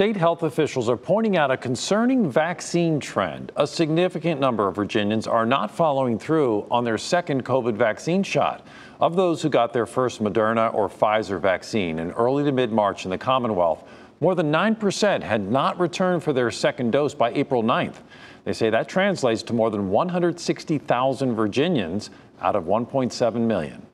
State health officials are pointing out a concerning vaccine trend. A significant number of Virginians are not following through on their second COVID vaccine shot. Of those who got their first Moderna or Pfizer vaccine in early to mid March in the Commonwealth, more than 9% had not returned for their second dose by April 9th. They say that translates to more than 160,000 Virginians out of 1.7 million.